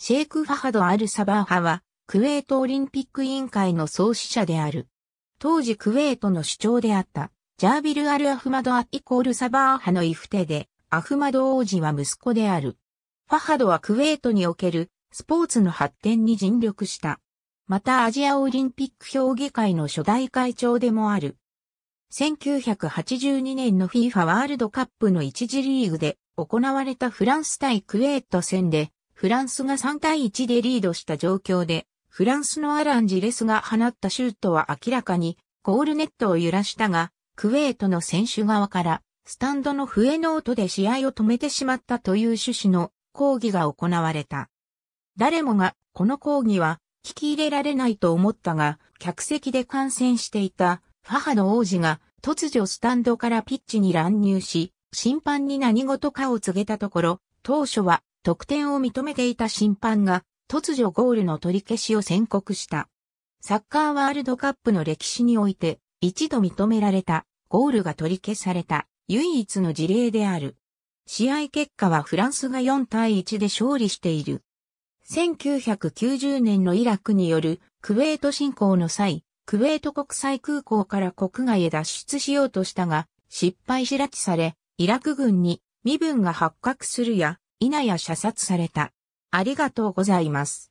シェイク・ファハド・アル・サバーハは、クウェートオリンピック委員会の創始者である。当時クウェートの主張であった、ジャービル・アル・アフマド・アイコール・サバーハのイフテで、アフマド王子は息子である。ファハドはクウェートにおけるスポーツの発展に尽力した。またアジアオリンピック評議会の初代会長でもある。1982年の FIFA ワールドカップの1次リーグで行われたフランス対クウェート戦でフランスが3対1でリードした状況で、フランスのアラン・ジレスが放ったシュートは明らかにゴールネットを揺らしたが、クウェートの選手側からスタンドの笛の音で試合を止めてしまったという趣旨の抗議が行われた。誰もがこの抗議は聞き入れられないと思ったが、客席で観戦していた母の王子が突如スタンドからピッチに乱入し、審判に何事かを告げたところ、当初は得点を認めていた審判が突如ゴールの取り消しを宣告した。サッカーワールドカップの歴史において一度認められたゴールが取り消された唯一の事例である。試合結果はフランスが4対1で勝利している。1990年のイラクによるクウェート侵攻の際、クウェート国際空港から国外へ脱出しようとしたが、失敗し拉致され、イラク軍に身分が発覚するや、稲や射殺された。ありがとうございます。